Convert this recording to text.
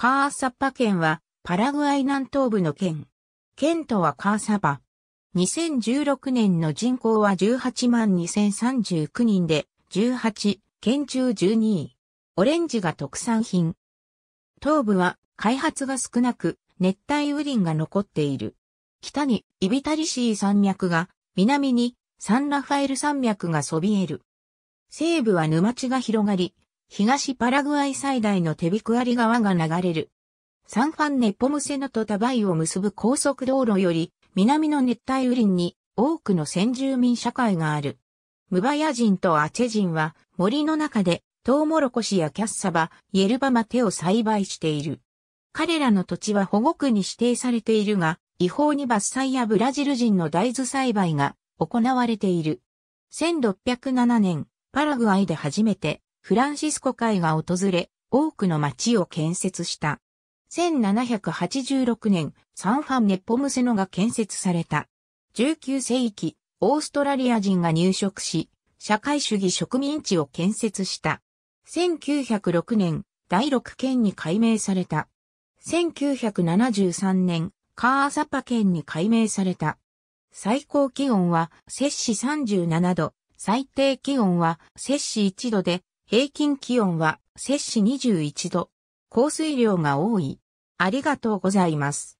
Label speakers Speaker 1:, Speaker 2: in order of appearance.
Speaker 1: カーサッパ県はパラグアイ南東部の県。県都はカーサバ。2016年の人口は18万2039人で、18、県中12位。オレンジが特産品。東部は開発が少なく、熱帯雨林が残っている。北にイビタリシー山脈が、南にサンラファエル山脈がそびえる。西部は沼地が広がり、東パラグアイ最大のテビクアリ川が流れる。サンファンネポムセノとタバイを結ぶ高速道路より南の熱帯雨林に多くの先住民社会がある。ムバヤ人とアチェ人は森の中でトウモロコシやキャッサバ、イエルバマテを栽培している。彼らの土地は保護区に指定されているが、違法に伐採やブラジル人の大豆栽培が行われている。1607年、パラグアイで初めてフランシスコ会が訪れ、多くの町を建設した。1786年、サンファンネッポムセノが建設された。19世紀、オーストラリア人が入植し、社会主義植民地を建設した。1906年、第6県に改名された。1973年、カーサパ県に改名された。最高気温は摂氏37度、最低気温は摂氏1度で平均気温は摂氏21度。降水量が多い。ありがとうございます。